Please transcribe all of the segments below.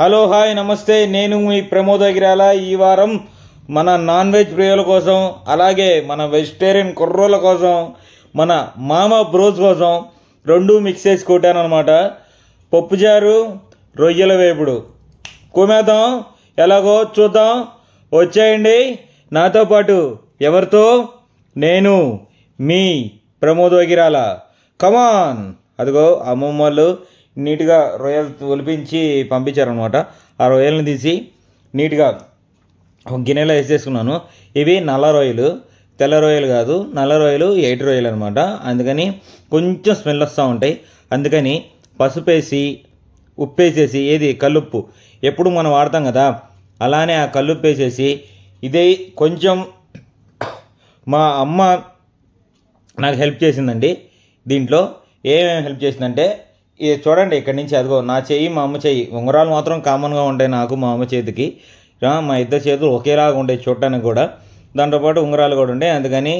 Hello hi నమస్తే నేను మీ ప్రమోదగిరాల ఈ వారం మన నాన్ వెజ్ ప్రియుల కోసం అలాగే మన వెజిటేరియన్ కుర్రోల కోసం మన మామ బ్రోజ్ కోసం రెండు మిక్స్ చేసి కొట్టాను అనమాట పప్పుచారు రొయ్యల వేపుడు కుమేద్దాం ఎలాగో చూద్దాం వచ్చేయండి నాతో పాటు ఎవరితో నేను మీ ప్రమోద్ వగిరాల కమాన్ అదిగో అమ్మమ్మ వాళ్ళు నీట్గా రొయ్యలు ఒలిపించి పంపించారనమాట ఆ రొయ్యలను తీసి నీట్గా గిన్నెలో వేసేసుకున్నాను ఇవి నల్ల రొయ్యలు తెల్ల రొయ్యలు కాదు నల్ల రొయ్యలు ఎయిట్ రొయ్యలు అనమాట అందుకని కొంచెం స్మెల్ వస్తూ ఉంటాయి అందుకని పసుపు వేసి ఉప్పు వేసేసి ఏది కల్లుప్పు ఎప్పుడు మనం వాడతాం కదా అలానే ఆ కల్లుప్పు వేసేసి ఇదే కొంచెం మా అమ్మ నాకు హెల్ప్ చేసిందండి దీంట్లో ఏమేమి హెల్ప్ చేసిందంటే ఇది చూడండి ఇక్కడి నుంచి అదిగో నా చేయి మా అమ్మ చేయి ఉంగరాలు మాత్రం కామన్గా ఉంటాయి నాకు మా అమ్మ చేతికి మా ఇద్దరు చేతులు ఒకేలాగా ఉండేవి చూడటానికి కూడా దాంతోపాటు ఉంగరాలు కూడా ఉండే అందుకని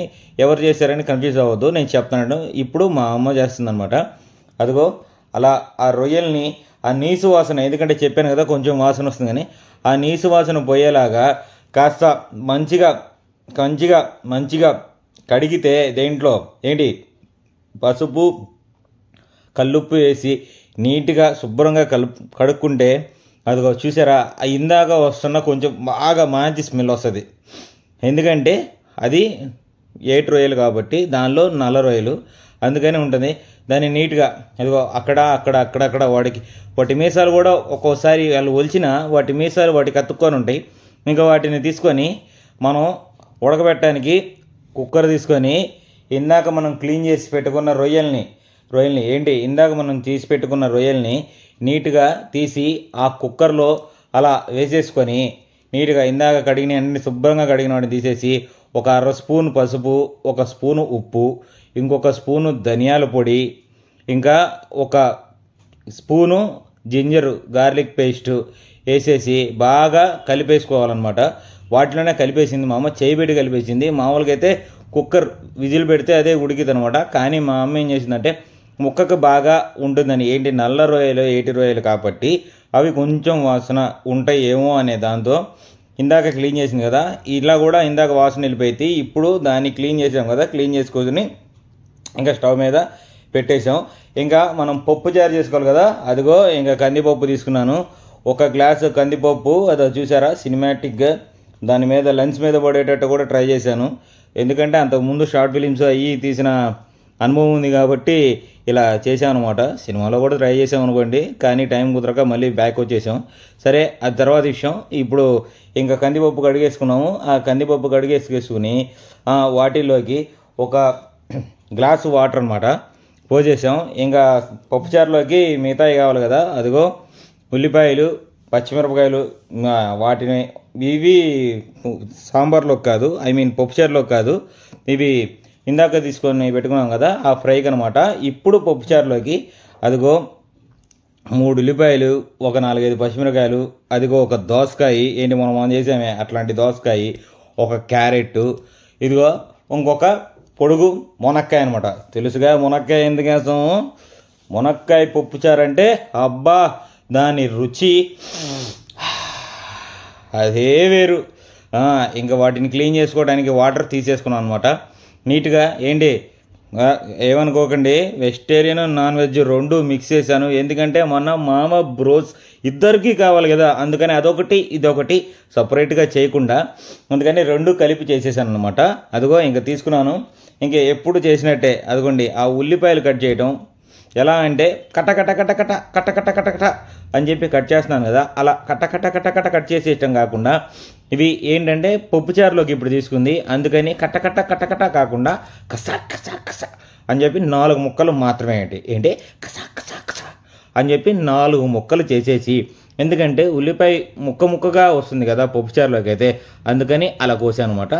ఎవరు చేశారని కన్ఫ్యూజ్ అవ్వద్దు నేను చెప్తున్నాను ఇప్పుడు మా అమ్మ చేస్తుందనమాట అదిగో అలా ఆ రొయ్యల్ని ఆ నీసు వాసన ఎందుకంటే చెప్పాను కదా కొంచెం వాసన వస్తుంది కానీ ఆ నీసు వాసన పోయేలాగా కాస్త మంచిగా కంచిగా మంచిగా కడిగితే దేంట్లో ఏంటి పసుపు కల్లుప్పు వేసి నీట్గా శుభ్రంగా కలుపు కడుక్కుంటే అదిగో చూసారా ఇందాక వస్తున్న కొంచెం బాగా మంచి స్మెల్ వస్తుంది ఎందుకంటే అది ఎయిట్ రొయ్యలు కాబట్టి దానిలో నల్ల రొయ్యలు అందుకని ఉంటుంది దాన్ని నీట్గా అదిగో అక్కడ అక్కడ అక్కడక్కడ వాడికి వాటి మీసాలు కూడా ఒక్కోసారి వాళ్ళు ఒలిచిన వాటి మీసాలు వాటికి అతుక్కొని ఉంటాయి ఇంకా వాటిని తీసుకొని మనం ఉడకబెట్టడానికి కుక్కర్ తీసుకొని ఇందాక మనం క్లీన్ చేసి పెట్టుకున్న రొయ్యల్ని రొయ్యల్ని ఏంటి ఇందాక మనం తీసి పెట్టుకున్న రొయ్యల్ని నీట్గా తీసి ఆ కుక్కర్లో అలా వేసేసుకొని నీట్గా ఇందాక కడిగిన అన్ని శుభ్రంగా కడిగిన వాటిని తీసేసి ఒక అర స్పూన్ పసుపు ఒక స్పూను ఉప్పు ఇంకొక స్పూను ధనియాల పొడి ఇంకా ఒక స్పూను జింజరు గార్లిక్ పేస్టు వేసేసి బాగా కలిపేసుకోవాలన్నమాట వాటిలోనే కలిపేసింది మా అమ్మ చేయిబెట్టి కలిపేసింది మామూలుగా అయితే కుక్కర్ విజిల్ పెడితే అదే ఉడికిదనమాట కానీ మా అమ్మ ఏం చేసిందంటే ముక్కకు బాగా ఉంటుందని ఏంటి నల్ల రొయ్యలు ఏటి రొయ్యలు కాబట్టి అవి కొంచెం వాసన ఉంటాయి ఏమో అనే దాంతో ఇందాక క్లీన్ చేసింది కదా ఇలా కూడా ఇందాక వాసన వెళ్ళిపోయి ఇప్పుడు దాన్ని క్లీన్ చేసాం కదా క్లీన్ చేసుకొని ఇంకా స్టవ్ మీద పెట్టేసాం ఇంకా మనం పప్పు తయారు చేసుకోవాలి కదా అదిగో ఇంకా కందిపప్పు తీసుకున్నాను ఒక గ్లాసు కందిపప్పు అది చూసారా సినిమాటిక్గా దాని మీద లంచ్ మీద పడేటట్టు కూడా ట్రై చేశాను ఎందుకంటే అంతకుముందు షార్ట్ ఫిలిమ్స్ అవి తీసిన అనుభవం ఉంది కాబట్టి ఇలా చేసాం అనమాట సినిమాలో కూడా ట్రై చేసాం అనుకోండి కానీ టైం కుదరక మళ్ళీ బ్యాక్ వచ్చేసాం సరే అది తర్వాత విషయం ఇప్పుడు ఇంకా కందిపప్పు కడిగేసుకున్నాము ఆ కందిపప్పు కడిగేసుకేసుకుని వాటిల్లోకి ఒక గ్లాసు వాటర్ అనమాట పోసేసాం ఇంకా పప్పుచారులోకి మిగతాయి కావాలి కదా అదిగో ఉల్లిపాయలు పచ్చిమిరపకాయలు వాటిని ఇవి సాంబార్లోకి కాదు ఐ మీన్ పప్పుచారులోకి కాదు ఇవి ఇందాక తీసుకొని పెట్టుకున్నాం కదా ఆ ఫ్రైకి అనమాట ఇప్పుడు పప్పుచారులోకి అదిగో మూడు ఉల్లిపాయలు ఒక నాలుగైదు పచ్చిమిరకాయలు అదిగో ఒక దోసకాయ ఏంటి మనం మనం చేసామే అట్లాంటి దోసకాయ ఒక క్యారెట్ ఇదిగో ఇంకొక పొడుగు మునక్కాయ అనమాట తెలుసుగా మునక్కాయ వేస్తాము మునక్కాయ పప్పు చారంటే అబ్బా దాని రుచి అదే వేరు ఇంకా వాటిని క్లీన్ చేసుకోవడానికి వాటర్ తీసేసుకున్నాను అనమాట నీట్గా ఏంటి ఏమనుకోకండి వెజిటేరియన్ నాన్ వెజ్ రెండు మిక్స్ చేశాను ఎందుకంటే మొన్న మామ బ్రోస్ ఇద్దరికీ కావాలి కదా అందుకని అదొకటి ఇదొకటి సపరేట్గా చేయకుండా అందుకని రెండు కలిపి చేసేసాను అనమాట అదిగో ఇంకా తీసుకున్నాను ఇంక ఎప్పుడు చేసినట్టే అదిగోండి ఆ ఉల్లిపాయలు కట్ చేయటం ఎలా అంటే కట కట కట కట కట కట కట కట అని చెప్పి కట్ చేస్తున్నాను కదా అలా కట కట కట కట కట్ చేసేయటం కాకుండా ఇవి ఏంటంటే పప్పుచారులోకి ఇప్పుడు తీసుకుంది అందుకని కట్టకట్ట కట్టకట్ట కాకుండా కసా కసా కసా అని చెప్పి నాలుగు ముక్కలు మాత్రమే ఏంటి ఏంటి కసా కసా కసా అని చెప్పి నాలుగు ముక్కలు చేసేసి ఎందుకంటే ఉల్లిపాయ ముక్క ముక్కగా వస్తుంది కదా పప్పుచారులోకి అయితే అందుకని అలా అనమాట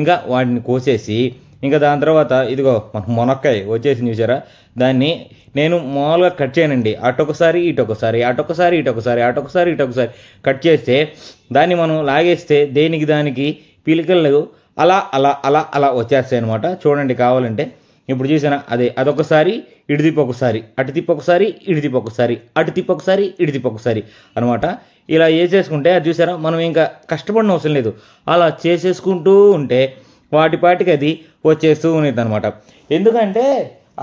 ఇంకా వాటిని కోసేసి ఇంకా దాని తర్వాత ఇదిగో మన మునక్కాయ వచ్చేసింది చూసారా దాన్ని నేను మామూలుగా కట్ చేయనండి అటొకసారి ఇటొకసారి అటొకసారి ఇటొకసారి అటొకసారి ఇటొకసారి కట్ చేస్తే దాన్ని మనం లాగేస్తే దేనికి దానికి పిలికలు అలా అలా అలా అలా వచ్చేస్తాయి అనమాట చూడండి కావాలంటే ఇప్పుడు చూసానా అదే అదొకసారి ఇడిదిప్ప ఒకసారి అటు తిప్ప ఒకసారి ఇడిదిప్ప ఒకసారి అటు తిప్ప ఒకసారి ఇడిదిప్ప ఒకసారి అనమాట ఇలా చేసేసుకుంటే అది చూసారా మనం ఇంకా కష్టపడిన అవసరం లేదు అలా చేసేసుకుంటూ ఉంటే వాటిపాటికి అది వచ్చేస్తూ ఉన్నది అనమాట ఎందుకంటే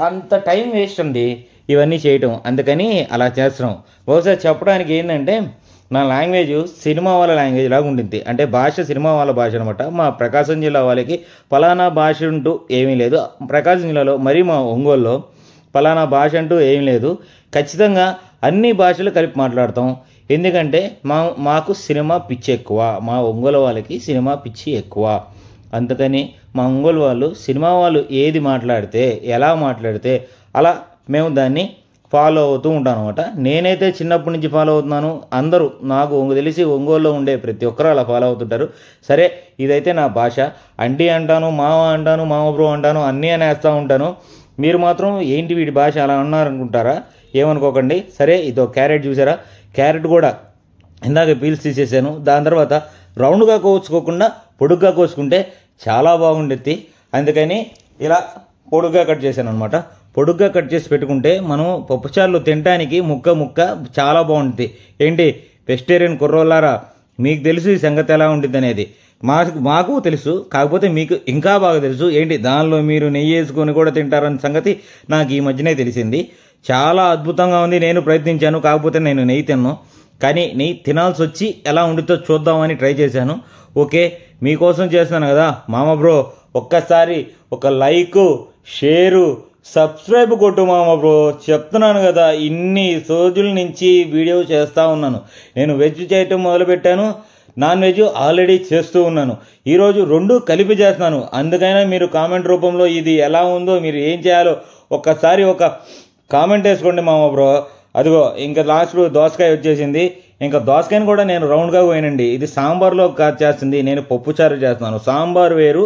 అంత టైం వేస్ట్ ఉంది ఇవన్నీ చేయటం అందుకని అలా చేస్తున్నాం బహుశా చెప్పడానికి ఏంటంటే నా లాంగ్వేజ్ సినిమా వాళ్ళ లాంగ్వేజ్ లాగా ఉండింది అంటే భాష సినిమా వాళ్ళ భాష అనమాట మా ప్రకాశం జిల్లా వాళ్ళకి ఫలానా భాష అంటూ ఏమీ లేదు ప్రకాశం జిల్లాలో మరీ మా ఒంగోలులో ఫలానా భాష అంటూ ఏమీ లేదు ఖచ్చితంగా అన్ని భాషలు కలిపి మాట్లాడతాం ఎందుకంటే మా మాకు సినిమా పిచ్చి ఎక్కువ మా ఒంగోలు వాళ్ళకి సినిమా పిచ్చి ఎక్కువ అందుకని మా ఒంగోలు వాళ్ళు సినిమా వాళ్ళు ఏది మాట్లాడితే ఎలా మాట్లాడితే అలా మేము దాన్ని ఫాలో అవుతూ ఉంటాను అనమాట నేనైతే చిన్నప్పటి నుంచి ఫాలో అవుతున్నాను అందరూ నాకు తెలిసి ఒంగోలులో ఉండే ప్రతి ఒక్కరు అలా ఫాలో అవుతుంటారు సరే ఇదైతే నా భాష అంటీ అంటాను మామ అంటాను మామ బ్రో అంటాను అన్నీ అనేస్తూ ఉంటాను మీరు మాత్రం ఏంటి వీటి భాష అలా అన్నారనుకుంటారా ఏమనుకోకండి సరే ఇదో క్యారెట్ చూసారా క్యారెట్ కూడా ఇందాక పీల్స్ తీసేసాను దాని తర్వాత రౌండ్గా కోసుకోకుండా పొడుగ్గా కోసుకుంటే చాలా బాగుండుద్ది అందుకని ఇలా పొడుగ్గా కట్ చేశాను అనమాట పొడుగ్గా కట్ చేసి పెట్టుకుంటే మనం పప్పుచారులు తినడానికి ముక్క ముక్క చాలా బాగుంటుంది ఏంటి వెజిటేరియన్ కుర్రోళ్ళారా మీకు తెలుసు ఈ సంగతి ఎలా ఉంటుంది అనేది మాకు మాకు తెలుసు కాకపోతే మీకు ఇంకా బాగా తెలుసు ఏంటి దానిలో మీరు నెయ్యి వేసుకొని కూడా తింటారన్న సంగతి నాకు ఈ మధ్యనే తెలిసింది చాలా అద్భుతంగా ఉంది నేను ప్రయత్నించాను కాకపోతే నేను నెయ్యి తిన్నాను కానీ నీ తినాల్సి వచ్చి ఎలా ఉండితో చూద్దామని ట్రై చేశాను ఓకే మీకోసం చేస్తున్నాను కదా మామ బ్రో ఒక్కసారి ఒక లైక్ షేరు సబ్స్క్రైబ్ కొట్టు మామ బ్రో చెప్తున్నాను కదా ఇన్ని రోజుల నుంచి వీడియో చేస్తూ ఉన్నాను నేను వెజ్ చేయటం మొదలుపెట్టాను నాన్ వెజ్ ఆల్రెడీ చేస్తూ ఉన్నాను ఈరోజు రెండు కలిపి చేస్తున్నాను అందుకైనా మీరు కామెంట్ రూపంలో ఇది ఎలా ఉందో మీరు ఏం చేయాలో ఒక్కసారి ఒక కామెంట్ వేసుకోండి మామ బ్రో అదిగో ఇంకా లాస్ట్లో దోసకాయ వచ్చేసింది ఇంకా దోసకాయని కూడా నేను రౌండ్గా పోయినండి ఇది సాంబార్లో కాదు చేస్తుంది నేను పప్పుచారు చేస్తున్నాను సాంబార్ వేరు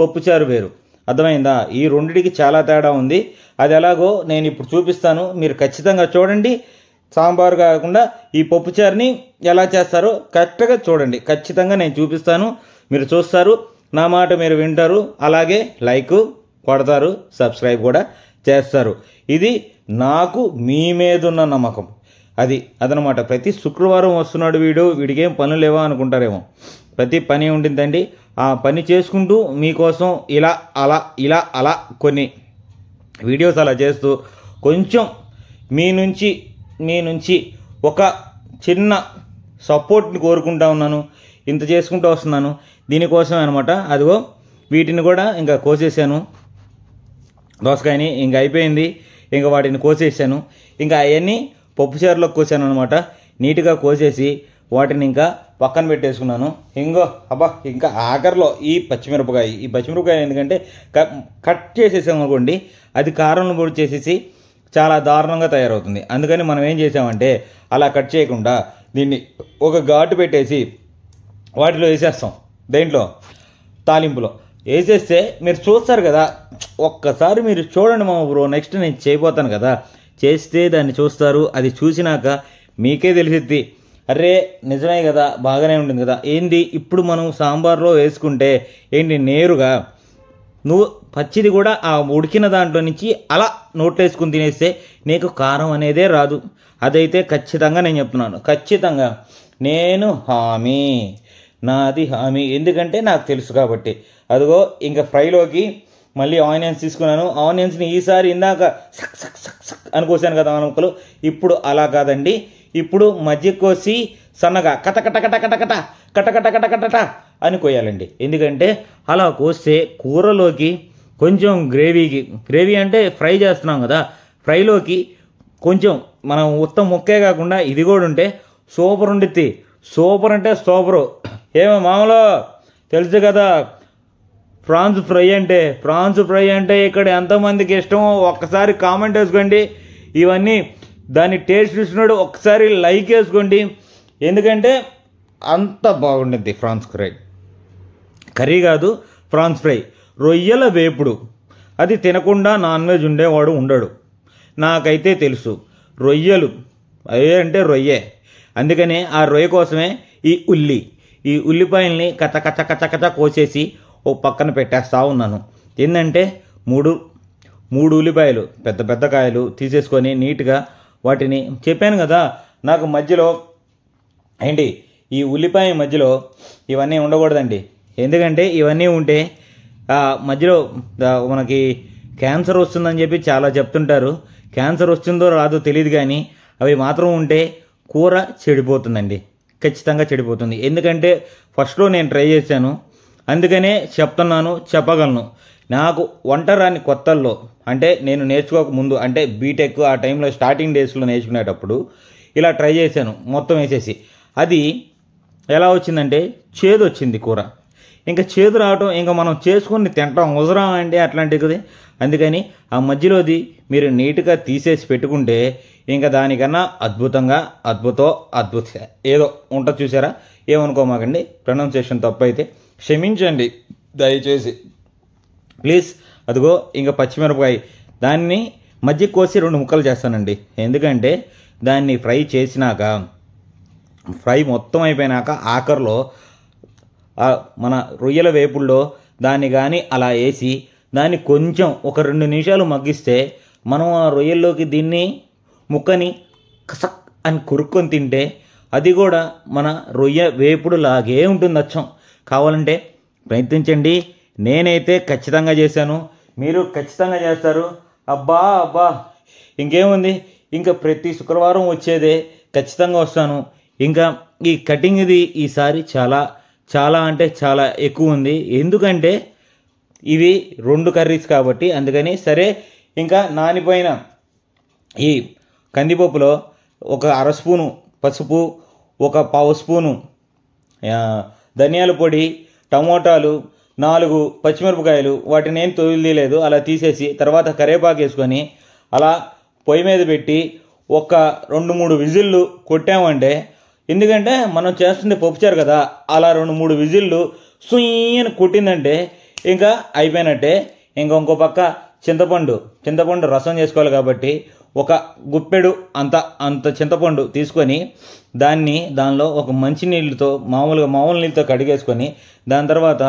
పప్పుచారు వేరు అర్థమైందా ఈ రెండిటికి చాలా తేడా ఉంది అది ఎలాగో నేను ఇప్పుడు చూపిస్తాను మీరు ఖచ్చితంగా చూడండి సాంబార్ కాకుండా ఈ పప్పుచారుని ఎలా చేస్తారో కరెక్ట్గా చూడండి ఖచ్చితంగా నేను చూపిస్తాను మీరు చూస్తారు నా మాట మీరు వింటారు అలాగే లైక్ కొడతారు సబ్స్క్రైబ్ కూడా చేస్తారు ఇది నాకు మీ మీదున్న నమ్మకం అది అదనమాట ప్రతి శుక్రవారం వస్తున్నాడు వీడు వీడికేం పనులు లేవా అనుకుంటారేమో ప్రతి పని ఉండిందండి ఆ పని చేసుకుంటూ మీకోసం ఇలా అలా ఇలా అలా కొన్ని వీడియోస్ అలా చేస్తూ కొంచెం మీ నుంచి మీ నుంచి ఒక చిన్న సపోర్ట్ని కోరుకుంటా ఉన్నాను ఇంత చేసుకుంటూ వస్తున్నాను దీనికోసం అనమాట అదిగో వీటిని కూడా ఇంకా కోసేసాను దోసకాయని ఇంక అయిపోయింది ఇంకా వాటిని కోసేసాను ఇంకా అవన్నీ పప్పు చీరలో కోసాను అనమాట నీట్గా కోసేసి వాటిని ఇంకా పక్కన పెట్టేసుకున్నాను ఇంకో అబ్బా ఇంకా ఆఖరిలో ఈ పచ్చిమిరపకాయ ఈ పచ్చిమిరపకాయ ఎందుకంటే కట్ చేసేసాం అనుకోండి అది కారంలో పొడి చేసేసి చాలా దారుణంగా తయారవుతుంది అందుకని మనం ఏం చేసామంటే అలా కట్ చేయకుండా దీన్ని ఒక ఘాటు పెట్టేసి వాటిలో వేసేస్తాం దేంట్లో తాలింపులో వేసేస్తే మీరు చూస్తారు కదా ఒక్కసారి మీరు చూడండి మా బ్రో నెక్స్ట్ నేను చేయబోతాను కదా చేస్తే దాన్ని చూస్తారు అది చూసినాక మీకే తెలిసిద్ది అరే నిజమే కదా బాగానే ఉంటుంది కదా ఏంది ఇప్పుడు మనం సాంబార్లో వేసుకుంటే ఏంటి నేరుగా నువ్వు పచ్చిది కూడా ఆ ఉడికిన దాంట్లో నుంచి అలా నోట్లేసుకుని తినేస్తే నీకు కారం అనేదే రాదు అదైతే ఖచ్చితంగా నేను చెప్తున్నాను ఖచ్చితంగా నేను హామీ నాది హామీ ఎందుకంటే నాకు తెలుసు కాబట్టి అదిగో ఇంకా ఫ్రైలోకి మళ్ళీ ఆనియన్స్ తీసుకున్నాను ఆనియన్స్ని ఈసారి ఇందాక సక్ సక్ సక్ సక్ అని కోసాను కదా ముక్కలు ఇప్పుడు అలా కాదండి ఇప్పుడు మధ్య కోసి సన్నగా కట కట కట కట కట కట కట కట కట అని కోయాలండి ఎందుకంటే అలా కోస్తే కూరలోకి కొంచెం గ్రేవీకి గ్రేవీ అంటే ఫ్రై చేస్తున్నాం కదా ఫ్రైలోకి కొంచెం మనం ఉత్తం ముక్కే కాకుండా ఇది కూడా ఉంటే సూపర్ ఉండిద్ది సూపర్ అంటే సూపరు ఏమో మామూలు తెలుసు కదా ప్రాన్స్ ఫ్రై అంటే ప్రాన్స్ ఫ్రై అంటే ఇక్కడ ఎంతమందికి ఇష్టమో ఒక్కసారి కామెంట్ వేసుకోండి ఇవన్నీ దాని టేస్ట్ చూసినప్పుడు ఒకసారి లైక్ వేసుకోండి ఎందుకంటే అంత బాగుండిద్ది ఫ్రాన్స్ ఫ్రై కర్రీ కాదు ఫ్రాన్స్ ఫ్రై రొయ్యల వేపుడు అది తినకుండా నాన్ వెజ్ ఉండేవాడు ఉండడు నాకైతే తెలుసు రొయ్యలు అవే అంటే రొయ్యే అందుకనే ఆ రొయ్య కోసమే ఈ ఉల్లి ఈ ఉల్లిపాయల్ని కచ్చ కచ్చ కచ్చ కచ్చ కోసేసి ఓ పక్కన పెట్టేస్తా ఉన్నాను ఏంటంటే మూడు మూడు ఉల్లిపాయలు పెద్ద పెద్ద కాయలు తీసేసుకొని నీట్గా వాటిని చెప్పాను కదా నాకు మధ్యలో ఏంటి ఈ ఉల్లిపాయ మధ్యలో ఇవన్నీ ఉండకూడదండి ఎందుకంటే ఇవన్నీ ఉంటే మధ్యలో మనకి క్యాన్సర్ వస్తుందని చెప్పి చాలా చెప్తుంటారు క్యాన్సర్ వస్తుందో రాదో తెలియదు కానీ అవి మాత్రం ఉంటే కూర చెడిపోతుందండి ఖచ్చితంగా చెడిపోతుంది ఎందుకంటే ఫస్ట్లో నేను ట్రై చేశాను అందుకనే చెప్తున్నాను చెప్పగలను నాకు వంట రాని కొత్తల్లో అంటే నేను నేర్చుకోక ముందు అంటే బీటెక్ ఆ టైంలో స్టార్టింగ్ డేస్లో నేర్చుకునేటప్పుడు ఇలా ట్రై చేశాను మొత్తం వేసేసి అది ఎలా వచ్చిందంటే చేదు వచ్చింది కూర ఇంకా చేదు రావటం ఇంకా మనం చేసుకుని తింటాం అవసరం అంటే అట్లాంటిది అందుకని ఆ మధ్యలోది మీరు నీట్గా తీసేసి పెట్టుకుంటే ఇంకా దానికన్నా అద్భుతంగా అద్భుతో అద్భుత ఏదో ఉంటుంది చూసారా ఏమనుకోమాకండి ప్రొనౌన్సేషన్ తప్పైతే క్షమించండి దయచేసి ప్లీజ్ అదిగో ఇంకా పచ్చిమిరపకాయ దాన్ని మధ్య కోసి రెండు ముక్కలు చేస్తానండి ఎందుకంటే దాన్ని ఫ్రై చేసినాక ఫ్రై మొత్తం అయిపోయినాక ఆఖరిలో మన రొయ్యల వేపుల్లో దాన్ని కానీ అలా వేసి దాన్ని కొంచెం ఒక రెండు నిమిషాలు మగ్గిస్తే మనం ఆ రొయ్యల్లోకి దీన్ని ముక్కని కసక్ అని కొరుక్కొని తింటే అది కూడా మన రొయ్య వేపుడు లాగే ఉంటుంది అచ్చం కావాలంటే ప్రయత్నించండి నేనైతే ఖచ్చితంగా చేశాను మీరు ఖచ్చితంగా చేస్తారు అబ్బా అబ్బా ఇంకేముంది ఇంకా ప్రతి శుక్రవారం వచ్చేదే ఖచ్చితంగా వస్తాను ఇంకా ఈ కటింగ్ ఇది ఈసారి చాలా చాలా అంటే చాలా ఎక్కువ ఉంది ఎందుకంటే ఇవి రెండు కర్రీస్ కాబట్టి అందుకని సరే ఇంకా నానిపోయిన ఈ కందిపప్పులో ఒక అర స్పూను పసుపు ఒక పావు స్పూను ధనియాల పొడి టమోటాలు నాలుగు పచ్చిమిరపకాయలు వాటిని ఏం తొలిదీయలేదు అలా తీసేసి తర్వాత కరేపాకు వేసుకొని అలా పొయ్యి మీద పెట్టి ఒక రెండు మూడు విజిల్లు కొట్టామంటే ఎందుకంటే మనం చేస్తుంది పప్పుచారు కదా అలా రెండు మూడు విజిల్లు సుయ్యని కొట్టిందంటే ఇంకా అయిపోయినట్టే ఇంకా ఇంకో పక్క చింతపండు చింతపండు రసం చేసుకోవాలి కాబట్టి ఒక గుప్పెడు అంత అంత చింతపండు తీసుకొని దాన్ని దానిలో ఒక మంచినీళ్ళతో మామూలుగా మామూలు నీళ్ళతో కడిగేసుకొని దాని తర్వాత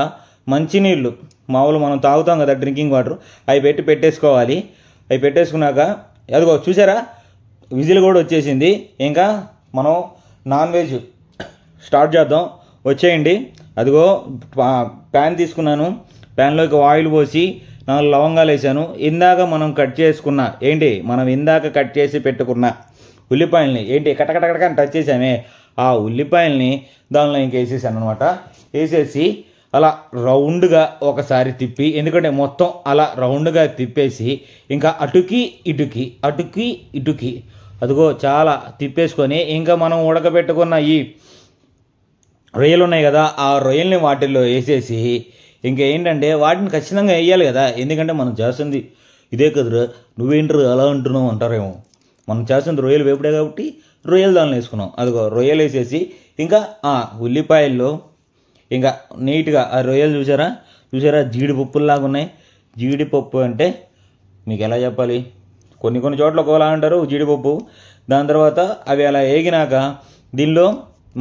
మంచినీళ్ళు మామూలు మనం తాగుతాం కదా డ్రింకింగ్ వాటర్ అవి పెట్టి పెట్టేసుకోవాలి అవి పెట్టేసుకున్నాక అదిగో చూసారా విజిల్ కూడా వచ్చేసింది ఇంకా మనం నాన్ వెజ్ స్టార్ట్ చేద్దాం వచ్చేయండి అదిగో ప్యాన్ తీసుకున్నాను ప్యాన్లోకి ఆయిల్ పోసి లవంగాలు వేసాను ఇందాక మనం కట్ చేసుకున్న ఏంటి మనం ఇందాక కట్ చేసి పెట్టుకున్న ఉల్లిపాయల్ని ఏంటి కటకటకటకని టచ్ చేసామే ఆ ఉల్లిపాయల్ని దానిలో వేసేసాను అనమాట వేసేసి అలా రౌండ్గా ఒకసారి తిప్పి ఎందుకంటే మొత్తం అలా రౌండ్గా తిప్పేసి ఇంకా అటుకి ఇటుకి అటుకి ఇటుకి అదిగో చాలా తిప్పేసుకొని ఇంకా మనం ఉడకబెట్టుకున్న ఈ రొయ్యలు ఉన్నాయి కదా ఆ రొయ్యల్ని వాటిల్లో వేసేసి ఇంకా ఏంటంటే వాటిని ఖచ్చితంగా వేయాలి కదా ఎందుకంటే మనం చేస్తుంది ఇదే కదరా నువ్వేంటారు అలా అంటున్నావు అంటారేమో మనం చేస్తుంది రొయ్యలు వేపుడే కాబట్టి రొయ్యలు దానిలో వేసుకున్నాం అదిగో రొయ్యలు వేసేసి ఇంకా ఉల్లిపాయల్లో ఇంకా నీట్గా ఆ రొయ్యలు చూసారా చూసారా జీడిపప్పులాగా ఉన్నాయి జీడిపప్పు అంటే మీకు ఎలా చెప్పాలి కొన్ని కొన్ని చోట్ల ఒకలా అంటారు జీడిపప్పు దాని తర్వాత అవి అలా వేగినాక దీనిలో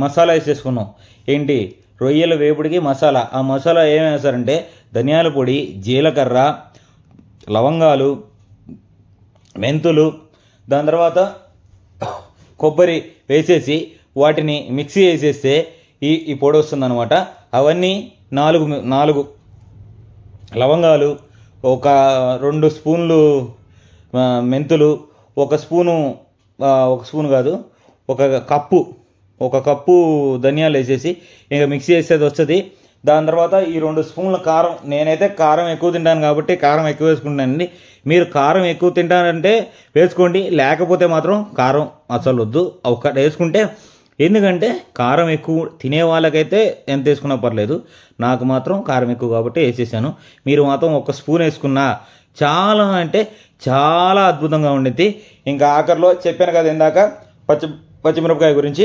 మసాలా వేసేసుకున్నాం ఏంటి రొయ్యల వేపుడికి మసాలా ఆ మసాలా ఏం వేస్తారంటే ధనియాల పొడి జీలకర్ర లవంగాలు మెంతులు దాని తర్వాత కొబ్బరి వేసేసి వాటిని మిక్సీ వేసేస్తే ఈ ఈ పొడి వస్తుందన్నమాట అవన్నీ నాలుగు నాలుగు లవంగాలు ఒక రెండు స్పూన్లు మెంతులు ఒక స్పూను ఒక స్పూన్ కాదు ఒక కప్పు ఒక కప్పు ధనియాలు వేసేసి ఇంకా మిక్సీ వేసేది వస్తుంది దాని తర్వాత ఈ రెండు స్పూన్ల కారం నేనైతే కారం ఎక్కువ తింటాను కాబట్టి కారం ఎక్కువ వేసుకుంటానండి మీరు కారం ఎక్కువ తింటానంటే వేసుకోండి లేకపోతే మాత్రం కారం అసలు వద్దు ఒకటి వేసుకుంటే ఎందుకంటే కారం ఎక్కువ తినే వాళ్ళకైతే ఎంత వేసుకున్నా పర్లేదు నాకు మాత్రం కారం ఎక్కువ కాబట్టి వేసేసాను మీరు మాత్రం ఒక స్పూన్ వేసుకున్నా చాలా అంటే చాలా అద్భుతంగా ఉండింది ఇంకా ఆఖరిలో చెప్పాను కదా ఇందాక పచ్చి పచ్చిమిరపకాయ గురించి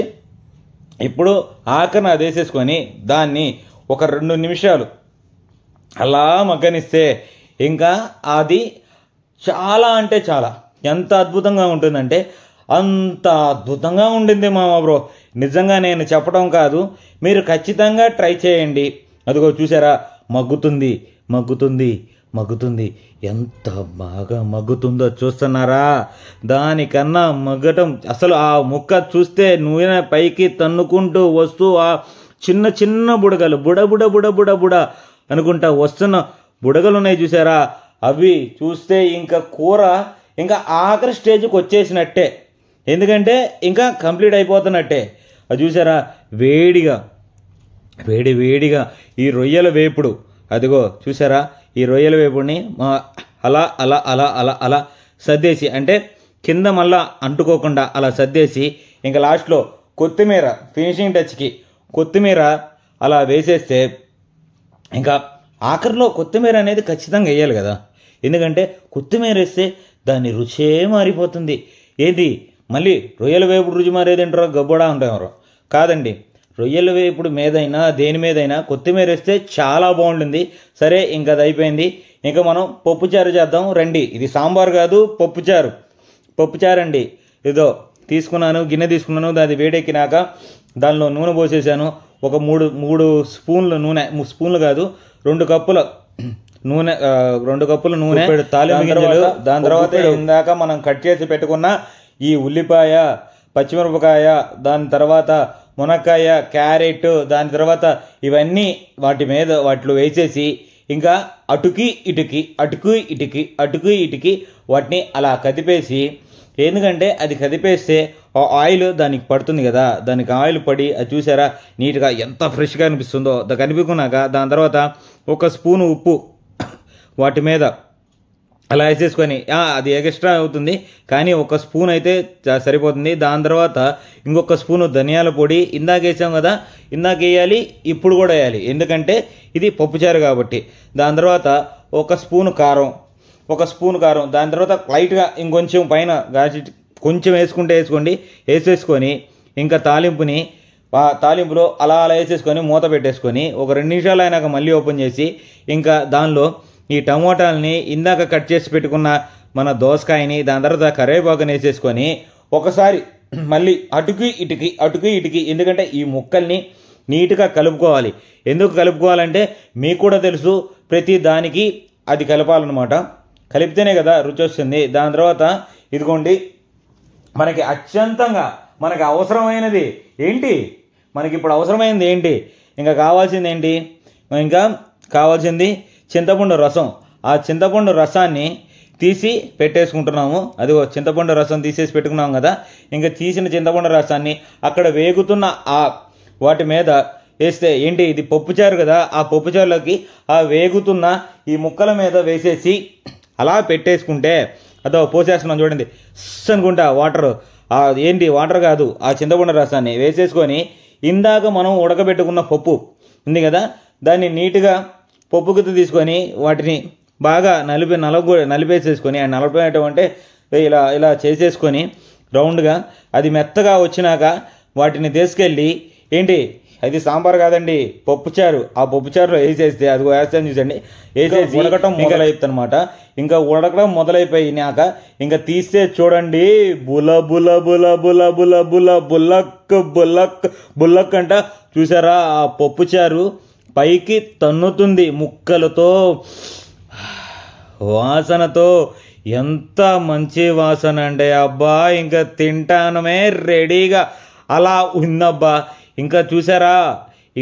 ఇప్పుడు ఆకరణ అదేసేసుకొని దాన్ని ఒక రెండు నిమిషాలు అలా మగ్గనిస్తే ఇంకా అది చాలా అంటే చాలా ఎంత అద్భుతంగా ఉంటుందంటే అంత అద్భుతంగా ఉండింది మా బ్రో నిజంగా నేను చెప్పడం కాదు మీరు ఖచ్చితంగా ట్రై చేయండి అదిగో చూసారా మగ్గుతుంది మగ్గుతుంది మగ్గుతుంది ఎంత బాగా మగ్గుతుందో చూస్తున్నారా దానికన్నా మగ్గటం అసలు ఆ ముక్క చూస్తే నూనె పైకి తన్నుకుంటూ వస్తూ ఆ చిన్న చిన్న బుడగలు బుడ బుడ బుడ అనుకుంటా వస్తున్న బుడగలు ఉన్నాయి చూసారా అవి చూస్తే ఇంకా కూర ఇంకా ఆఖరి స్టేజ్కి వచ్చేసినట్టే ఎందుకంటే ఇంకా కంప్లీట్ అయిపోతున్నట్టే అది చూసారా వేడిగా వేడి వేడిగా ఈ రొయ్యల వేపుడు అదిగో చూసారా ఈ రొయ్యల వేపుడిని అలా అలా అలా అలా అలా సర్దేసి అంటే కింద మళ్ళా అంటుకోకుండా అలా సర్దేసి ఇంకా లాస్ట్లో కొత్తిమీర ఫినిషింగ్ టచ్కి కొత్తిమీర అలా వేసేస్తే ఇంకా ఆఖరిలో కొత్తిమీర అనేది ఖచ్చితంగా వేయాలి కదా ఎందుకంటే కొత్తిమీర వేస్తే దాని రుచే మారిపోతుంది ఏది మళ్ళీ రొయ్యల వేపుడు రుచి మారేది ఏంటారో గబ్బోడా అంటారు కాదండి రొయ్యలు వేపుడు మీదైనా దేని మీదైనా కొత్తిమీర వేస్తే చాలా బాగుంటుంది సరే ఇంకా అది అయిపోయింది ఇంకా మనం పప్పుచారు చేద్దాం రండి ఇది సాంబార్ కాదు పప్పుచారు పప్పుచారు అండి ఏదో తీసుకున్నాను గిన్నె తీసుకున్నాను దాన్ని వేడెక్కినాక దానిలో నూనె పోసేసాను ఒక మూడు మూడు స్పూన్ల నూనె మూడు స్పూన్లు కాదు రెండు కప్పుల నూనె రెండు కప్పుల నూనె తాలింపు దాని తర్వాత ఇందాక మనం కట్ చేసి పెట్టుకున్న ఈ ఉల్లిపాయ పచ్చిమిరపకాయ దాని తర్వాత మునక్కాయ క్యారెట్ దాని తర్వాత ఇవన్నీ వాటి మీద వాటిలో వేసేసి ఇంకా అటుకి ఇటుకి అటుకు ఇటుకి అటుకు ఇటుకి వాటిని అలా కదిపేసి ఎందుకంటే అది కదిపేస్తే ఆ ఆయిల్ దానికి పడుతుంది కదా దానికి ఆయిల్ పడి అది చూసారా నీట్గా ఎంత ఫ్రెష్గా అనిపిస్తుందో కనిపించుకున్నాక దాని తర్వాత ఒక స్పూన్ ఉప్పు వాటి మీద అలా వేసేసుకొని అది ఎక్స్ట్రా అవుతుంది కానీ ఒక స్పూన్ అయితే సరిపోతుంది దాని తర్వాత ఇంకొక స్పూను ధనియాల పొడి ఇందాక వేసాం కదా ఇందాక వేయాలి ఇప్పుడు కూడా వేయాలి ఎందుకంటే ఇది పప్పుచారు కాబట్టి దాని తర్వాత ఒక స్పూను కారం ఒక స్పూన్ కారం దాని తర్వాత లైట్గా ఇంకొంచెం పైన గాచి కొంచెం వేసుకుంటే వేసుకోండి వేసేసుకొని ఇంకా తాలింపుని తాలింపులో అలా అలా వేసేసుకొని మూత పెట్టేసుకొని ఒక రెండు నిమిషాలు అయినాక మళ్ళీ ఓపెన్ చేసి ఇంకా దానిలో ఈ టమోటాలని ఇందాక కట్ చేసి పెట్టుకున్న మన దోసకాయని దాని తర్వాత కరేపాకుని వేసేసుకొని ఒకసారి మళ్ళీ అటుకి ఇటుకి అటుకి ఇటుకి ఎందుకంటే ఈ ముక్కల్ని నీట్గా కలుపుకోవాలి ఎందుకు కలుపుకోవాలంటే మీకు కూడా తెలుసు ప్రతి దానికి అది కలపాలన్నమాట కలిపితేనే కదా రుచి వస్తుంది దాని తర్వాత ఇదిగోండి మనకి అత్యంతంగా మనకి అవసరమైనది ఏంటి మనకి ఇప్పుడు అవసరమైనది ఏంటి ఇంకా కావాల్సింది ఏంటి ఇంకా కావాల్సింది చింతపండు రసం ఆ చింతపండు రసాన్ని తీసి పెట్టేసుకుంటున్నాము అది చింతపండు రసం తీసేసి పెట్టుకున్నాం కదా ఇంకా తీసిన చింతపండు రసాన్ని అక్కడ వేగుతున్న ఆ వాటి మీద వేస్తే ఏంటి ఇది పప్పుచారు కదా ఆ పప్పుచారులోకి ఆ వేగుతున్న ఈ ముక్కల మీద వేసేసి అలా పెట్టేసుకుంటే అదో పోసేస్తున్నాం చూడండి స్స్ అనుకుంటా వాటర్ ఏంటి వాటర్ కాదు ఆ చింతపండు రసాన్ని వేసేసుకొని ఇందాక మనం ఉడకబెట్టుకున్న పప్పు ఉంది కదా దాన్ని నీట్గా పప్పు గుత్తి తీసుకొని వాటిని బాగా నలిపి నలుగు నలిపేసేసుకొని ఆ నలపేయటం అంటే ఇలా ఇలా చేసేసుకొని రౌండ్గా అది మెత్తగా వచ్చినాక వాటిని తీసుకెళ్ళి ఏంటి అది సాంబార్ కాదండి పప్పుచారు ఆ పప్పుచారులో వేసేస్తే అది వేస్తాను చూసండి వేసేసి ఉడకటం మొదలైపోతుంది అనమాట ఇంకా ఉడకడం మొదలైపోయినాక ఇంకా తీస్తే చూడండి బుల బుల బుల బుల బుల బుల బుల్లక్ బుల్లక్ బుల్లక్ అంట చూసారా ఆ పప్పుచారు పైకి తన్నుతుంది ముక్కలతో వాసనతో ఎంత మంచి వాసన అంటే అబ్బా ఇంకా తింటానమే రెడీగా అలా ఉందబ్బా ఇంకా చూసారా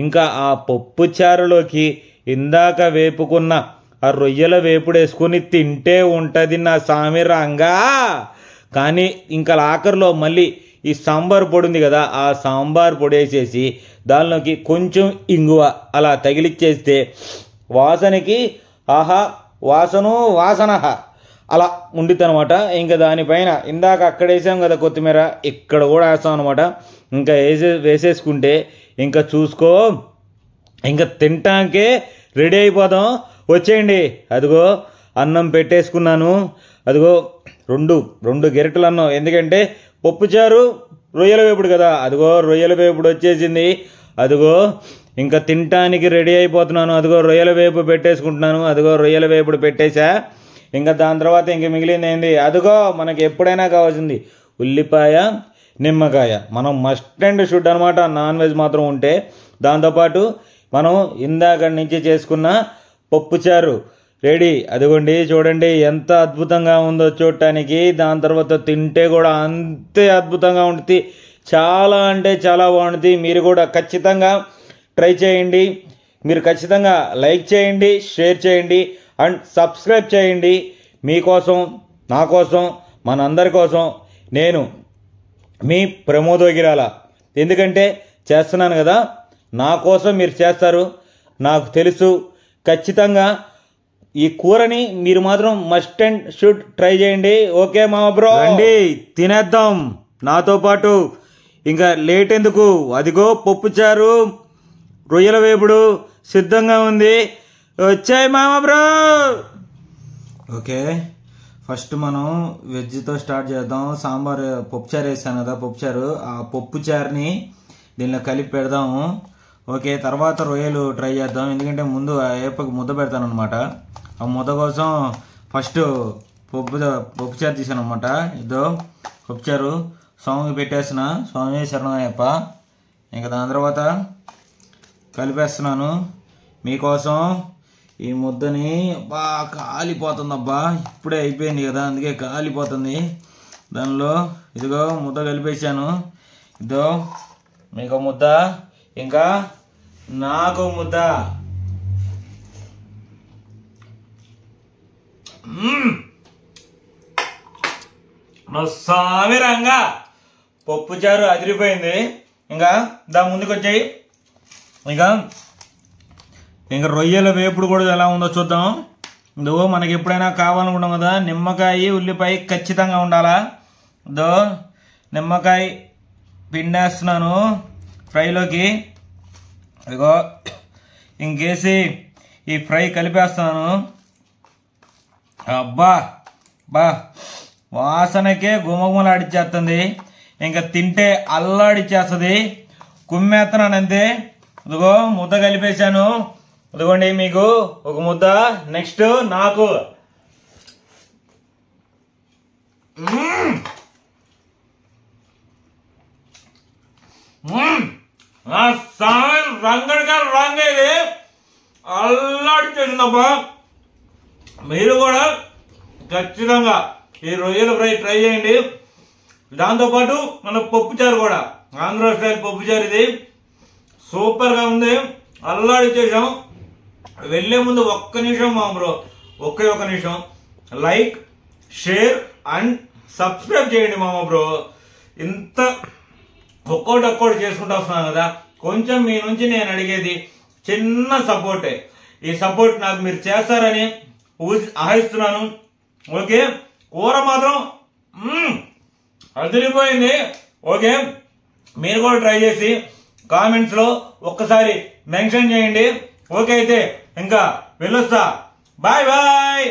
ఇంకా ఆ పప్పు చారులోకి ఇందాక వేపుకున్న ఆ రొయ్యల వేసుకొని తింటే ఉంటుంది నా సామి రంగా కానీ ఇంకా ఆఖరిలో మళ్ళీ ఈ సాంబార్ పొడి ఉంది కదా ఆ సాంబార్ పొడి వేసేసి దానిలోకి కొంచెం ఇంగువ అలా తగిలిచ్చేస్తే వాసనకి ఆహా వాసను వాసన అలా అనమాట ఇంకా దానిపైన ఇందాక అక్కడ వేసాం కదా కొత్తిమీర ఇక్కడ కూడా వేస్తాం అనమాట ఇంకా వేసే వేసేసుకుంటే ఇంకా చూసుకో ఇంకా తినటానికే రెడీ అయిపోదాం వచ్చేయండి అదిగో అన్నం పెట్టేసుకున్నాను అదిగో రెండు రెండు గెరటలు అన్నం ఎందుకంటే పప్పుచారు రొయ్యల వేపుడు కదా అదిగో రొయ్యల వేపుడు వచ్చేసింది అదిగో ఇంకా తినటానికి రెడీ అయిపోతున్నాను అదిగో రొయ్యల వేపు పెట్టేసుకుంటున్నాను అదిగో రొయ్యల వేపుడు పెట్టేశా ఇంకా దాని తర్వాత ఇంక మిగిలింది ఏంది అదిగో మనకి ఎప్పుడైనా కావాల్సింది ఉల్లిపాయ నిమ్మకాయ మనం మస్ట్ అండ్ షుడ్ అనమాట నాన్ వెజ్ మాత్రం ఉంటే దాంతోపాటు మనం ఇందాక నుంచి చేసుకున్న పప్పుచారు రెడీ అదిగోండి చూడండి ఎంత అద్భుతంగా ఉందో చూడటానికి దాని తర్వాత తింటే కూడా అంతే అద్భుతంగా ఉంటుంది చాలా అంటే చాలా బాగుంటుంది మీరు కూడా ఖచ్చితంగా ట్రై చేయండి మీరు ఖచ్చితంగా లైక్ చేయండి షేర్ చేయండి అండ్ సబ్స్క్రైబ్ చేయండి మీకోసం నా కోసం మనందరి కోసం నేను మీ ప్రమోదోగిరాల ఎందుకంటే చేస్తున్నాను కదా నా కోసం మీరు చేస్తారు నాకు తెలుసు ఖచ్చితంగా ఈ కూరని మీరు మాత్రం మస్ట్ అండ్ షుడ్ ట్రై చేయండి ఓకే మా బ్రో అండి తినేద్దాం నాతో పాటు ఇంకా లేట్ ఎందుకు అదిగో పప్పుచారు రొయ్యల వేపుడు సిద్ధంగా ఉంది వచ్చాయి మామ బ్రో ఓకే ఫస్ట్ మనం వెజ్తో స్టార్ట్ చేద్దాం సాంబార్ పప్పుచారు వేసాను కదా పప్పుచారు ఆ పప్పుచారుని దీనిలో కలిపి పెడదాము ఓకే తర్వాత రొయ్యలు ట్రై చేద్దాం ఎందుకంటే ముందు ఆ ముద్ద పెడతాను అనమాట ఆ ముద్ద కోసం ఫస్ట్ పప్పు పప్పు చారు తీసాను అనమాట ఇదో పప్పు చారు స్వామికి పెట్టేసిన స్వామి శరణయ్యప్ప ఇంకా దాని తర్వాత కలిపేస్తున్నాను మీకోసం ఈ ముద్దని అబ్బా కాలిపోతుంది అబ్బా ఇప్పుడే అయిపోయింది కదా అందుకే కాలిపోతుంది దానిలో ఇదిగో ముద్ద కలిపేసాను ఇదో మీకు ముద్ద ఇంకా నాకు స్వామి రంగా పప్పు చారు అదిరిపోయింది ఇంకా దా ముందుకు వచ్చాయి ఇంకా ఇంకా రొయ్యల వేపుడు కూడా ఎలా ఉందో చూద్దాం దో మనకి ఎప్పుడైనా కావాలనుకుంటాం కదా నిమ్మకాయ ఉల్లిపాయ ఖచ్చితంగా ఉండాలా దో నిమ్మకాయ పిండేస్తున్నాను ఫ్రైలోకి అదిగో ఇంకేసి ఈ ఫ్రై కలిపేస్తాను అబ్బా బా వాసనకే గుమగుమలాడిచ్చేస్తుంది ఇంకా తింటే అల్లాడిచ్చేస్తుంది కుమ్మేస్తున్నానంతే ఇదిగో ముద్ద కలిపేశాను ఇదిగోండి మీకు ఒక ముద్ద నెక్స్ట్ నాకు Mmm! Mmm! సాయం రంగడిగా రంగేది అల్లాడి చేసిందమ్మా మీరు కూడా ఖచ్చితంగా ఈ రొయ్యల ఫ్రై ట్రై చేయండి దాంతోపాటు మన పప్పుచారు కూడా ఆంధ్ర స్టైల్ పప్పుచారు ఇది సూపర్గా ఉంది అల్లాడి చేసాం వెళ్లే ముందు ఒక్క నిమిషం మా బ్రో ఒకే ఒక నిమిషం లైక్ షేర్ అండ్ సబ్స్క్రైబ్ చేయండి మామ బ్రో ఇంత ఒక్కోటి ఒక్కోటి చేసుకుంటూ వస్తున్నాను కదా కొంచెం మీ నుంచి నేను అడిగేది చిన్న సపోర్టే ఈ సపోర్ట్ నాకు మీరు చేస్తారని ఆహిస్తున్నాను ఓకే కూర మాత్రం అదిరిపోయింది ఓకే మీరు కూడా ట్రై చేసి లో ఒక్కసారి మెన్షన్ చేయండి ఓకే అయితే ఇంకా వెళ్ళొస్తా బాయ్ బాయ్